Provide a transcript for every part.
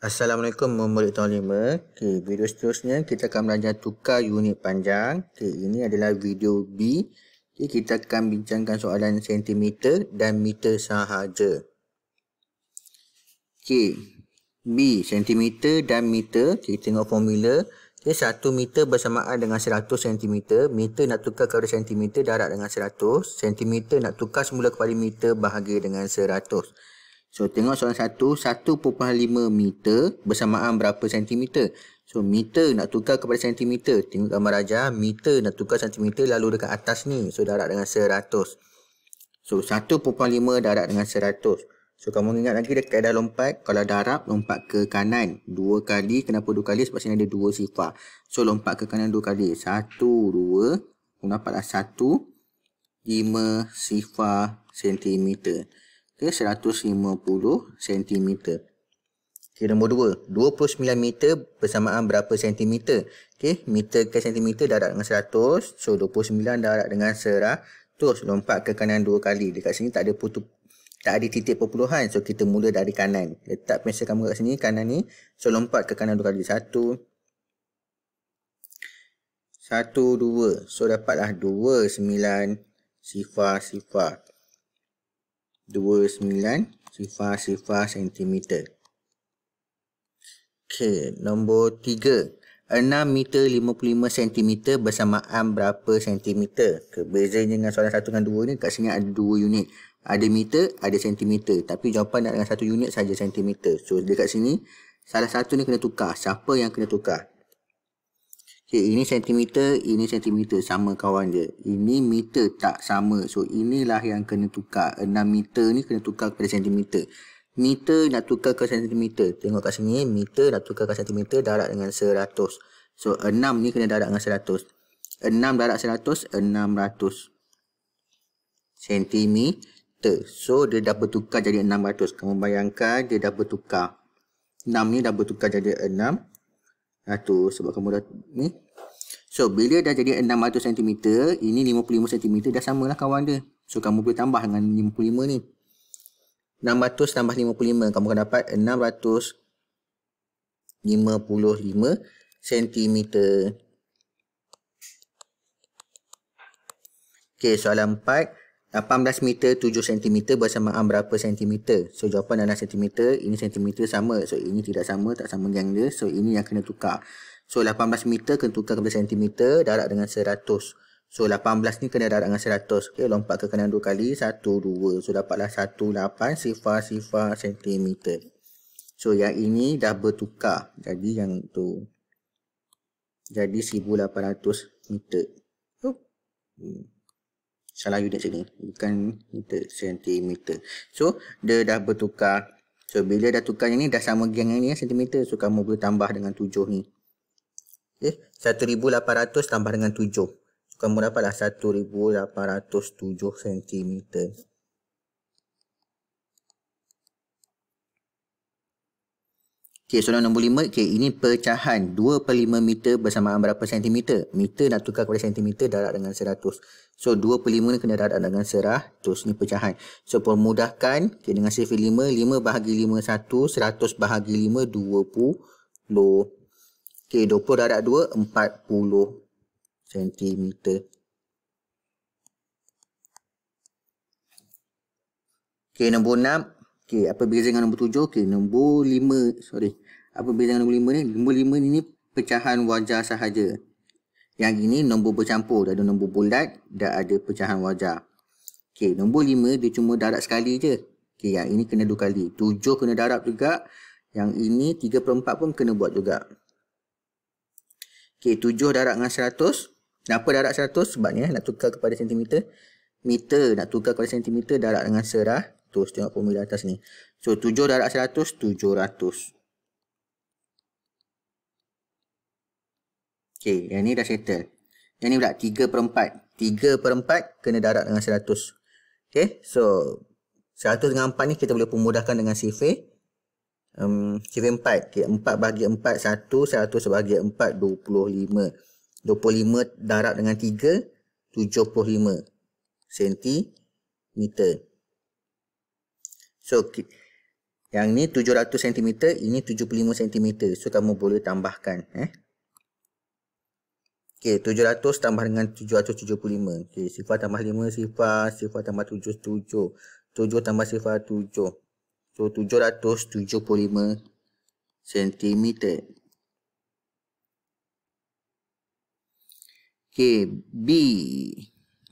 Assalamualaikum memulik tahun 5. Okey, video seterusnya kita akan belajar tukar unit panjang. Okey, ini adalah video B. Okey, kita akan bincangkan soalan sentimeter dan meter sahaja. Okey, B, sentimeter dan meter. Kita tengok formula. Okey, 1 meter bersamaan dengan 100 sentimeter. Meter nak tukar kepada sentimeter darat dengan 100. Sentimeter nak tukar semula kepada meter bahagi dengan 100. So tengok soalan 1, 1.5 meter bersamaan berapa sentimeter? So meter nak tukar kepada sentimeter. Tengok gambar raja, meter nak tukar sentimeter lalu dekat atas ni. So darab dengan 100. So 1.5 darat dengan 100. So kamu ingat lagi dekat dah lompat, kalau darab lompat ke kanan dua kali. Kenapa dua kali? Sebab sini ada dua sifar. So lompat ke kanan dua kali. satu dua, Kamu dapatlah 1 5 sifar sentimeter ke 150 cm. Okay, nombor 2, 29 meter persamaan berapa cm? Okay, meter ke sentimeter darat dengan 100, so 29 darat dengan 100. Lompat ke kanan dua kali. Dekat sini tak ada putu, tak ada titik perpuluhan, so kita mula dari kanan. Letak pensel kamu kat sini, kanan ni. So lompat ke kanan dua kali, 1. 1, 2. So, dapatlah 2, 9, sifar, sifar. 29 sifar sifar sentimeter. Okey, nombor 3. 6 meter 55 sentimeter bersamaan berapa sentimeter? Kebezaannya dengan soalan 1 dan 2 ni kat sini ada 2 unit. Ada meter, ada sentimeter. Tapi jawapan nak dengan 1 unit saja sentimeter. So, dekat sini salah satu ni kena tukar. Siapa yang kena tukar? Okay, ini sentimeter, ini sentimeter. Sama kawan je. Ini meter tak sama. So, inilah yang kena tukar. 6 meter ni kena tukar kepada sentimeter. Meter nak tukar ke sentimeter. Tengok kat sini. Meter nak tukar ke sentimeter darat dengan 100. So, 6 ni kena darat dengan 100. 6 darat 100, 600. Sentimeter. So, dia dah bertukar jadi 600. Kamu bayangkan dia dah bertukar. 6 ni dah bertukar jadi 600. 100 sebab kamu dah ni. So bila dah jadi 600 cm, ini 55 cm dah samalah kawan dia. So kamu boleh tambah dengan 55 ni. 600 tambah 55 kamu akan dapat 655 cm. Okey, soalan 4. 18 meter 7 cm bersamaan berapa cm? So jawapan adalah cm, ini cm sama. So ini tidak sama, tak sama dengan dia. So ini yang kena tukar. So 18 meter kena tukar kepada cm darat dengan 100. So 18 ni kena darat dengan 100. Okey, lompat ke kanan dua kali, 1 2. So dapatlah 1 8 sifar sifar sentimeter So yang ini dah bertukar. Jadi yang tu jadi 1800 meter. Oh. Hmm salah unit sini bukan meter sentimeter so dia dah bertukar so bila dah tukar yang ni dah sama geng yang ni eh, sentimeter so kamu boleh tambah dengan 7 ni okay. Eh, 1800 tambah dengan 7 so, kamu dapatlah 1807 sentimeter Okey, soalan nombor 5. Okey, ini pecahan 2 per 5 meter bersamaan berapa sentimeter? Meter nak tukar kepada sentimeter darab dengan 100. So 2 per 5 ni kena darat dengan serah terus ni pecahan. So permudahkan okay, dengan sifir 5, 5 bahagi 5 1, 100 bahagi 5 20 puluh. Okey 20 darat 2 40 cm. Okey nombor 6. Okey apa beza dengan nombor 7? Okey nombor 5 sorry. Apa beza dengan nombor 5 ni? Nombor 5 ni ni pecahan wajar sahaja. Yang ini nombor bercampur. Dia ada nombor bulat dan ada pecahan wajah. Okey, nombor lima dia cuma darab sekali je. Okey, yang ini kena dua kali. Tujuh kena darab juga. Yang ini tiga per empat pun kena buat juga. Okey, tujuh darab dengan seratus. Kenapa darab seratus? Sebabnya nak tukar kepada sentimeter. Meter nak tukar kepada sentimeter darab dengan serah. Terus tengok formula atas ni. So, tujuh darab seratus, tujuh ratus. Okay, yang ni dah settle. Yang ni pula 3 per 4. 3 per 4 kena darab dengan 100. Okay, so 100 dengan 4 ni kita boleh pemudahkan dengan CFA. Um, CFA 4. Okay, 4 bagi 4, 1. 100 bagi 4, 25. 25 darab dengan 3, 75 cm. So, yang ni 700 cm, ini 75 cm. So, kamu boleh tambahkan. Eh? Okey, 700 tambah dengan 775. Okey, sifar tambah 5 sifar, sifar tambah 7 7. 7 tambah sifar 7. So 775 cm. Okey, B.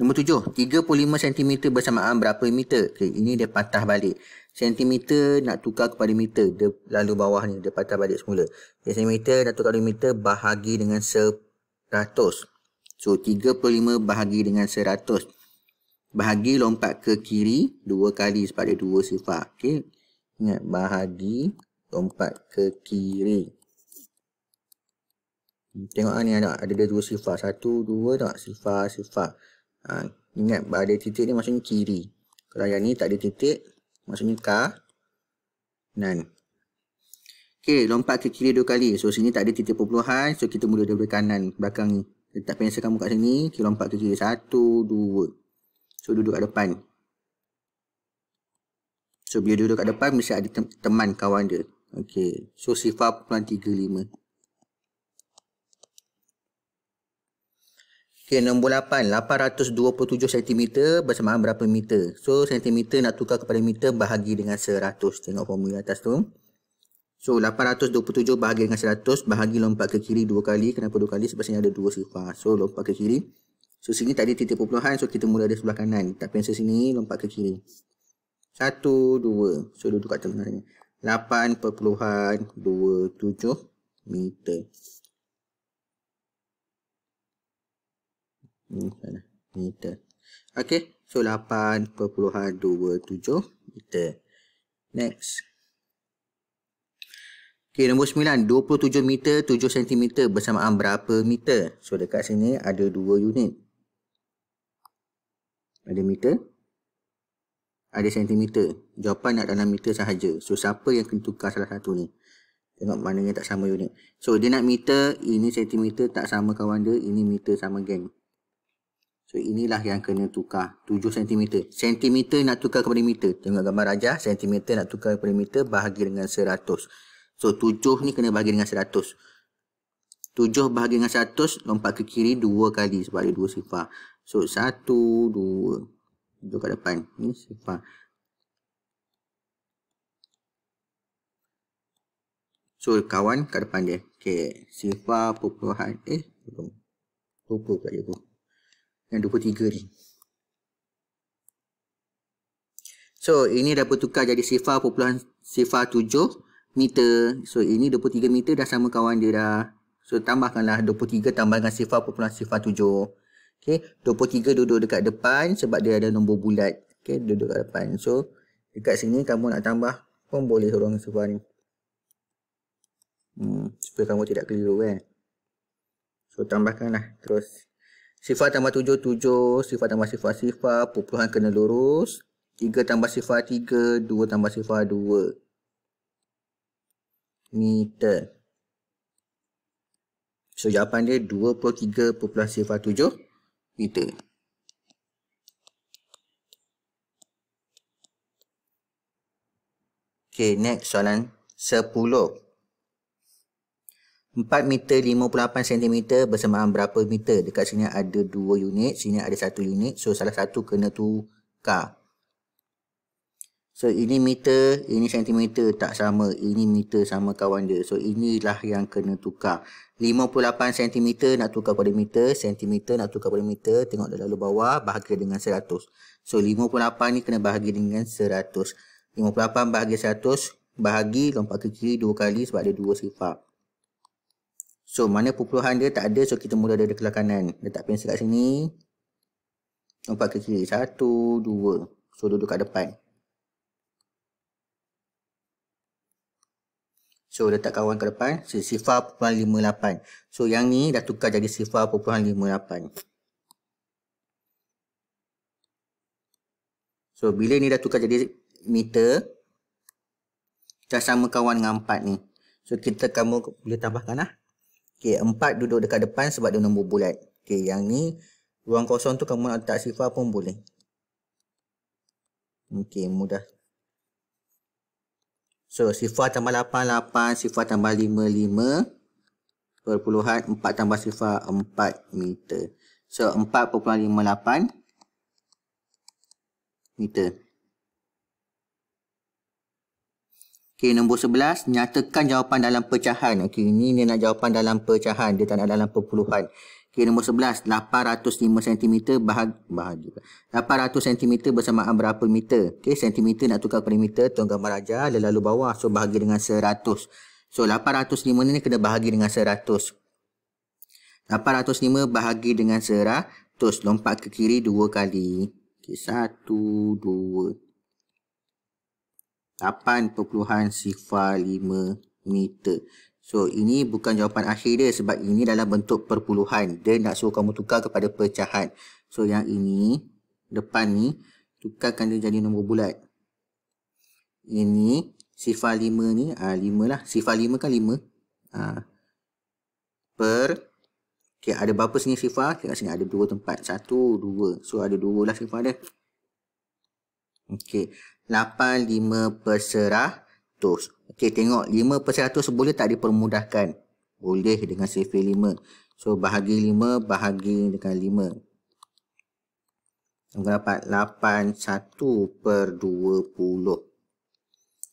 Nombor 7, 35 cm bersamaan berapa meter? Okey, ini dia patah balik. Sentimeter nak tukar kepada meter. Dia lalu bawah ni, dia patah balik semula. Okay, sentimeter nak tukar kepada meter bahagi dengan 100. So 35 bahagi dengan 100. Bahagi lompat ke kiri 2 kali sebab ada 2 sifar. Okay. Ingat bahagi lompat ke kiri. Tengok lah ni ada, ada dua sifar. Satu, dua tak? Sifar, sifar. Ha, ingat ada titik ni maksudnya kiri. Kalau yang ni tak ada titik maksudnya kanan. Okay, lompat ke kiri dua kali. So, sini tak ada titik perpuluhan. So, kita mula dari kanan belakang ni. Letak pensel kamu kat sini. Okay, lompat ke kiri. Satu, dua. So, duduk kat depan. So, bila duduk kat depan, mesti ada teman kawan dia. Okay. So, sifar perpuluhan tiga lima. Okay, nombor lapan. Lapan ratus dua puluh tujuh sentimeter bersamaan berapa meter? So, sentimeter nak tukar kepada meter bahagi dengan seratus. Tengok formula atas tu. So 827 bahagi dengan 100 bahagi lompat ke kiri dua kali. Kenapa dua kali? Sebab sini ada dua sifar. So lompat ke kiri. So sini tak ada titik perpuluhan. So kita mula dari sebelah kanan. Tak pensel sini lompat ke kiri. Satu, dua. So duduk kat tengah ni. 8.27 meter. Hmm, meter. Okay. So 8.27 meter. Next. Okey, nombor 9, 27 meter 7 sentimeter bersamaan berapa meter? So dekat sini ada 2 unit. Ada meter, ada sentimeter. Jawapan nak dalam meter sahaja. So siapa yang kena tukar salah satu ni? Tengok mana yang tak sama unit. So dia nak meter, ini sentimeter tak sama kawan dia, ini meter sama geng. So inilah yang kena tukar 7 sentimeter. Sentimeter nak tukar kepada meter. Tengok gambar rajah, sentimeter nak tukar kepada meter bahagi dengan 100. So tujuh ni kena bahagi dengan seratus. Tujuh bahagi dengan seratus, lompat ke kiri dua kali sebab ada 2 sifar. So satu dua tujuh kat depan ni sifar. So kawan kat depan dia. Okay, sifar perpuluhan eh tolong. Lupa kat dia tu. Yang 23 ni. So ini dah bertukar jadi sifar perpuluhan sifar tujuh meter. So ini 23 meter dah sama kawan dia dah. So tambahkanlah 23 tambahkan sifar perpuluhan sifar 7. Okey, 23 duduk dekat depan sebab dia ada nombor bulat. Okey, duduk dekat depan. So dekat sini kamu nak tambah pun boleh sorang sifar ni. Hmm, supaya kamu tidak keliru eh. So tambahkanlah terus. Sifar tambah 7, 7. Sifar tambah sifar, sifar. Perpuluhan kena lurus. 3 tambah sifar 3, 2 tambah sifar 2 meter. So jawapan dia 23.07 meter. Okay, next soalan 10. 4 meter 58 cm bersamaan berapa meter? Dekat sini ada 2 unit, sini ada 1 unit. So salah satu kena tukar. So ini meter, ini sentimeter tak sama. Ini meter sama kawan dia. So inilah yang kena tukar. 58 sentimeter nak tukar pada meter. Sentimeter nak tukar pada meter. Tengok dah lalu bawah bahagi dengan 100. So 58 ni kena bahagi dengan 100. 58 bahagi 100 bahagi lompat ke kiri dua kali sebab ada dua sifat. So mana perpuluhan dia tak ada. So kita mula dari kelah kanan. Letak pensel kat sini. Lompat ke kiri. satu dua. So duduk kat depan. So letak kawan ke depan so, sifar perpuluhan lima lapan. So yang ni dah tukar jadi sifar perpuluhan lima lapan. So bila ni dah tukar jadi meter. Kita sama kawan dengan empat ni. So kita kamu boleh tambahkan lah. Okay empat duduk dekat depan sebab dia nombor bulat. Okay yang ni ruang kosong tu kamu nak letak sifar pun boleh. Okay mudah So, sifar tambah 8, 8. Sifar tambah 5, 5. Perpuluhan 4 tambah sifar 4 meter. So, 4.58 meter. Okey, nombor 11. Nyatakan jawapan dalam pecahan. Okey, ini dia nak jawapan dalam pecahan. Dia tak nak dalam perpuluhan. Okey, nombor 11, 805 cm bahagi, bahagi 800 cm bersamaan berapa meter? Okey, cm nak tukar kepada meter, tuan gambar raja, lalu bawah. So, bahagi dengan 100. So, 805 ni kena bahagi dengan 100. 805 bahagi dengan 100. Lompat ke kiri 2 kali. Okey, 1, 2, 8.05 meter. So ini bukan jawapan akhir dia sebab ini dalam bentuk perpuluhan. Dia nak suruh kamu tukar kepada pecahan. So yang ini depan ni tukarkan dia jadi nombor bulat. Ini sifar 5 ni ah 5 lah. Sifar 5 kan 5. Ah per Okay, ada berapa sini sifar? Tengok sini ada dua tempat. Satu, dua. So, ada dua lah sifar dia. Okay. 8, 5 berserah peratus. Okey, tengok 5 peratus boleh tak dipermudahkan? Boleh dengan sifir 5. So, bahagi 5, bahagi dengan 5. Kamu dapat 81 per 20.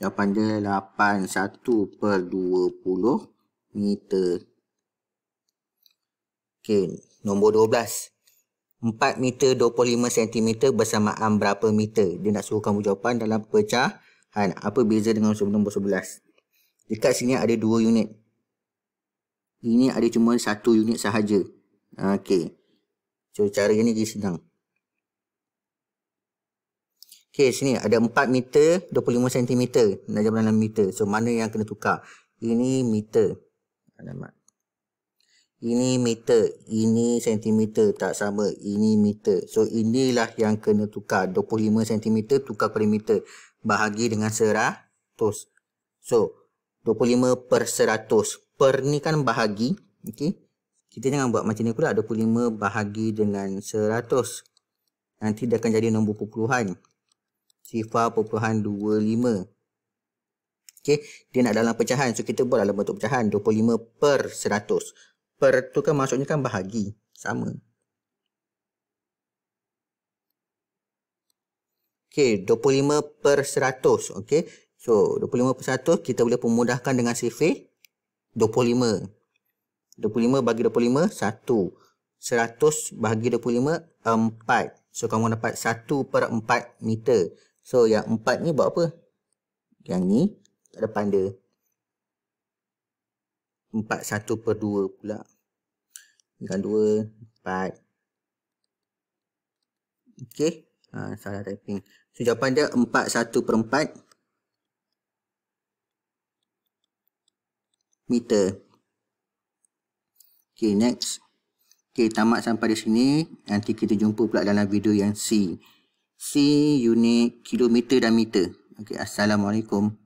Jawapan dia 81 per 20 meter. Okey, nombor 12. 4 meter 25 cm bersamaan berapa meter? Dia nak suruh kamu jawapan dalam pecah Han, apa beza dengan usul nombor 11? Dekat sini ada dua unit. Ini ada cuma satu unit sahaja. Ha, okey. So, cara ini dia senang. Okey, sini ada 4 meter, 25 cm. Nak jalan dalam meter. So, mana yang kena tukar? Ini meter. Alamak. Ini meter, ini sentimeter tak sama, ini meter. So inilah yang kena tukar 25 cm tukar kepada meter bahagi dengan seratus, So, 25 per seratus Per ni kan bahagi. okay? Kita jangan buat macam ni pula. 25 bahagi dengan seratus, Nanti dia akan jadi nombor perpuluhan. Sifar perpuluhan 25. okay? Dia nak dalam pecahan. So, kita buat dalam bentuk pecahan. 25 per seratus, Per tu kan maksudnya kan bahagi. Sama. Okey, 25 per 100. Okey. So, 25 per 100 kita boleh pemudahkan dengan sifir 25. 25 bagi 25, 1. 100 bagi 25, 4. So, kamu dapat 1 per 4 meter. So, yang 4 ni buat apa? Yang ni, tak ada panda. 4, 1 per 2 pula. Dengan 2, 4. Okey. Ha, salah typing. So jawapan dia 4 1 per 4 meter. Okay next. Okay tamat sampai di sini. Nanti kita jumpa pula dalam video yang C. C unit kilometer dan meter. Okay Assalamualaikum.